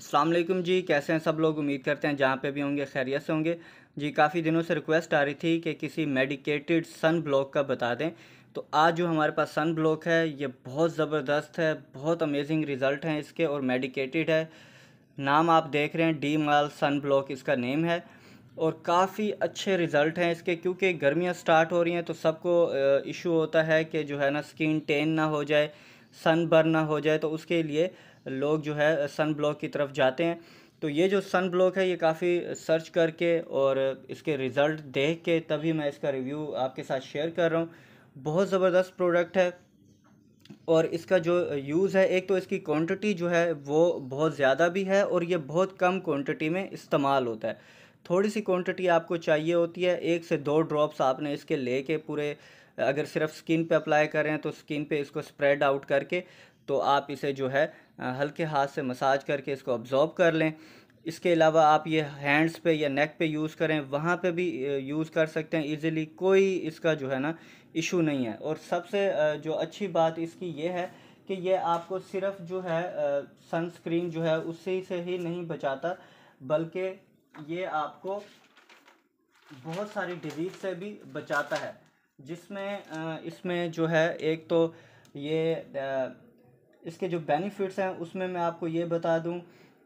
असलम जी कैसे हैं सब लोग उम्मीद करते हैं जहाँ पे भी होंगे खैरियत से होंगे जी काफ़ी दिनों से रिक्वेस्ट आ रही थी कि किसी मेडिकेटेड सन ब्लॉक का बता दें तो आज जो हमारे पास सन ब्लॉक है ये बहुत ज़बरदस्त है बहुत अमेजिंग रिज़ल्ट हैं इसके और मेडिकेटेड है नाम आप देख रहे हैं डी माल सन ब्लॉक इसका नेम है और काफ़ी अच्छे रिज़ल्ट हैं इसके क्योंकि गर्मियाँ स्टार्ट हो रही हैं तो सबको इशू होता है कि जो है ना स्किन टेन ना हो जाए सन बर्न ना हो जाए तो उसके लिए लोग जो है सन ब्लॉक की तरफ जाते हैं तो ये जो सन ब्लॉक है ये काफ़ी सर्च करके और इसके रिज़ल्ट देख के तभी मैं इसका रिव्यू आपके साथ शेयर कर रहा हूँ बहुत ज़बरदस्त प्रोडक्ट है और इसका जो यूज़ है एक तो इसकी क्वांटिटी जो है वो बहुत ज़्यादा भी है और ये बहुत कम क्वांटिटी में इस्तेमाल होता है थोड़ी सी क्वांटिटी आपको चाहिए होती है एक से दो ड्रॉप्स आपने इसके ले पूरे अगर सिर्फ स्किन पे अप्लाई करें तो स्किन पे इसको स्प्रेड आउट करके तो आप इसे जो है हल्के हाथ से मसाज करके इसको ऑब्ज़ॉर्ब कर लें इसके अलावा आप ये हैंड्स पे या नेक पे यूज़ करें वहाँ पे भी यूज़ कर सकते हैं इजीली कोई इसका जो है ना इशू नहीं है और सबसे जो अच्छी बात इसकी ये है कि ये आपको सिर्फ जो है सनस्क्रीन जो है उससे से ही नहीं बचाता बल्कि ये आपको बहुत सारी डिजीज़ से भी बचाता है जिसमें इसमें जो है एक तो ये इसके जो बेनिफिट्स हैं उसमें मैं आपको ये बता दूं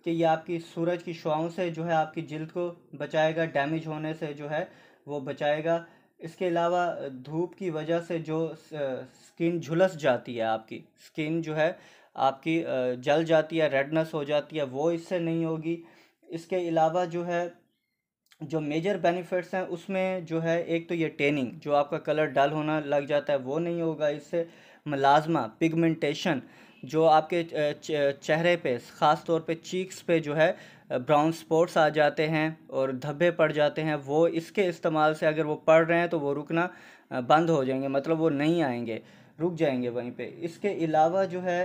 कि ये आपकी सूरज की शुआओं से जो है आपकी जल्द को बचाएगा डैमेज होने से जो है वो बचाएगा इसके अलावा धूप की वजह से जो स्किन झुलस जाती है आपकी स्किन जो है आपकी जल जाती है रेडनेस हो जाती है वो इससे नहीं होगी इसके अलावा जो है जो मेजर बेनिफिट्स हैं उसमें जो है एक तो ये टेनिंग जो आपका कलर डल होना लग जाता है वो नहीं होगा इससे मलाजमा पिगमेंटेशन जो आपके चेहरे पे ख़ास तौर पे चीक्स पे जो है ब्राउन स्पॉट्स आ जाते हैं और धब्बे पड़ जाते हैं वो इसके इस्तेमाल से अगर वो पड़ रहे हैं तो वो रुकना बंद हो जाएंगे मतलब वो नहीं आएंगे रुक जाएंगे वहीं पे इसके अलावा जो है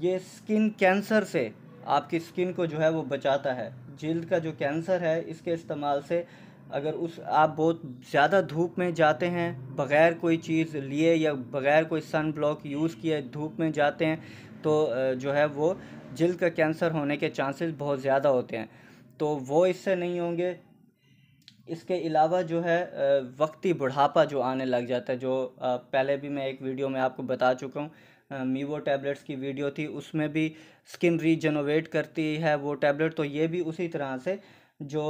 ये स्किन कैंसर से आपकी स्किन को जो है वो बचाता है जल्द का जो कैंसर है इसके इस्तेमाल से अगर उस आप बहुत ज़्यादा धूप में जाते हैं बग़ैर कोई चीज़ लिए या बग़ैर कोई सन ब्लॉक यूज़ किए धूप में जाते हैं तो जो है वो जल्द का कैंसर होने के चांसेस बहुत ज़्यादा होते हैं तो वो इससे नहीं होंगे इसके अलावा जो है वक्ती बुढ़ापा जो आने लग जाता है जो पहले भी मैं एक वीडियो में आपको बता चुका हूँ मीवो टैबलेट्स की वीडियो थी उसमें भी स्किन रीजनोवेट करती है वो टैबलेट तो ये भी उसी तरह से जो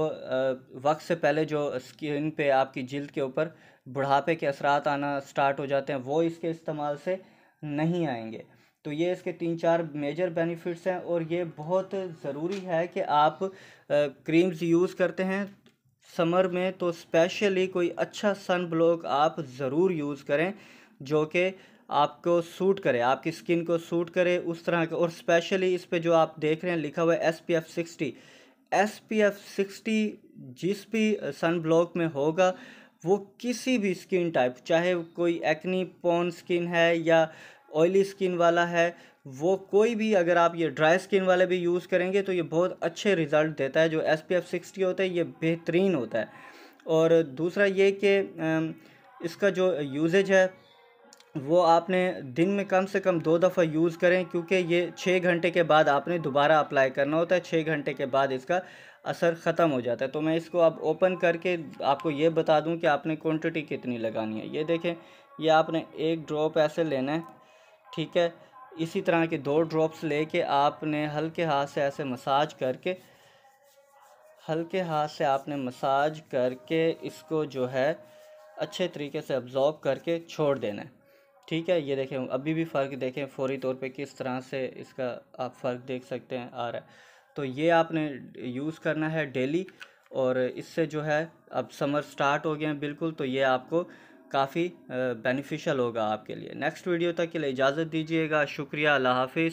वक्त से पहले जो स्किन पे आपकी जल्द के ऊपर बुढ़ापे के असरात आना स्टार्ट हो जाते हैं वो इसके इस्तेमाल से नहीं आएंगे तो ये इसके तीन चार मेजर बेनिफिट्स हैं और ये बहुत ज़रूरी है कि आप क्रीम्स यूज़ करते हैं समर में तो स्पेशली कोई अच्छा सन ब्लॉक आप ज़रूर यूज़ करें जो कि आपको सूट करे आपकी स्किन को सूट करे उस तरह के और स्पेशली इस पे जो आप देख रहे हैं लिखा हुआ है S P F sixty S P F sixty जिस भी सन ब्लॉक में होगा वो किसी भी स्किन टाइप चाहे कोई एक्नी पोन स्किन है या ऑयली स्किन वाला है वो कोई भी अगर आप ये ड्राई स्किन वाले भी यूज़ करेंगे तो ये बहुत अच्छे रिज़ल्ट देता है जो एस पी एफ़ सिक्सटी होता है ये बेहतरीन होता है और दूसरा ये कि इसका जो यूजेज है वो आपने दिन में कम से कम दो दफ़ा यूज़ करें क्योंकि ये छः घंटे के बाद आपने दोबारा अप्लाई करना होता है छः घंटे के बाद इसका असर ख़त्म हो जाता है तो मैं इसको अब ओपन करके आपको ये बता दूं कि आपने क्वांटिटी कितनी लगानी है ये देखें ये आपने एक ड्रॉप ऐसे लेना है ठीक है इसी तरह के दो ड्रॉप्स लेके आपने हल्के हाथ से ऐसे मसाज करके हल्के हाथ से आपने मसाज करके इसको जो है अच्छे तरीके से अब्ज़ॉर्ब करके छोड़ देना है ठीक है ये देखें अभी भी फ़र्क देखें फौरी तौर पे किस तरह से इसका आप फ़र्क देख सकते हैं आ रहा है तो ये आपने यूज़ करना है डेली और इससे जो है अब समर स्टार्ट हो गए हैं बिल्कुल तो ये आपको काफ़ी बेनिफिशियल होगा आपके लिए नेक्स्ट वीडियो तक के लिए इजाज़त दीजिएगा शुक्रिया अल्लाह हाफिज़